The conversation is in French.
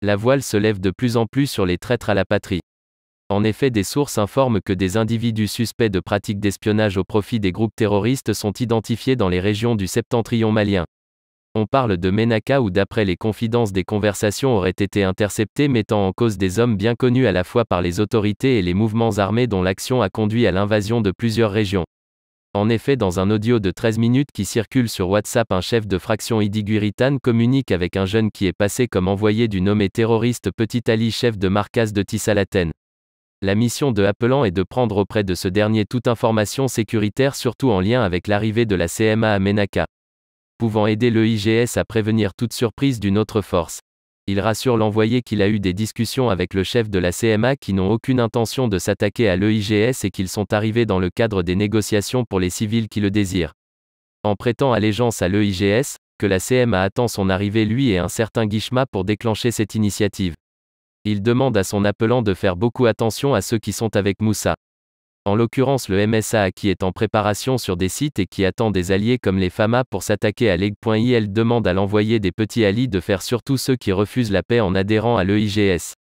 La voile se lève de plus en plus sur les traîtres à la patrie. En effet, des sources informent que des individus suspects de pratiques d'espionnage au profit des groupes terroristes sont identifiés dans les régions du septentrion malien. On parle de Menaka où d'après les confidences des conversations auraient été interceptées mettant en cause des hommes bien connus à la fois par les autorités et les mouvements armés dont l'action a conduit à l'invasion de plusieurs régions. En effet, dans un audio de 13 minutes qui circule sur WhatsApp, un chef de fraction Idiguritan communique avec un jeune qui est passé comme envoyé du nommé terroriste Petit Ali, chef de Marcas de Tissalatène. La mission de Appelant est de prendre auprès de ce dernier toute information sécuritaire, surtout en lien avec l'arrivée de la CMA à Menaka. pouvant aider le IGS à prévenir toute surprise d'une autre force. Il rassure l'envoyé qu'il a eu des discussions avec le chef de la CMA qui n'ont aucune intention de s'attaquer à l'EIGS et qu'ils sont arrivés dans le cadre des négociations pour les civils qui le désirent. En prêtant allégeance à l'EIGS, que la CMA attend son arrivée lui et un certain Guichma pour déclencher cette initiative. Il demande à son appelant de faire beaucoup attention à ceux qui sont avec Moussa en l'occurrence le MSA qui est en préparation sur des sites et qui attend des alliés comme les FAMA pour s'attaquer à l'EG.IL demande à l'envoyé des petits alliés de faire surtout ceux qui refusent la paix en adhérant à l'EIGS.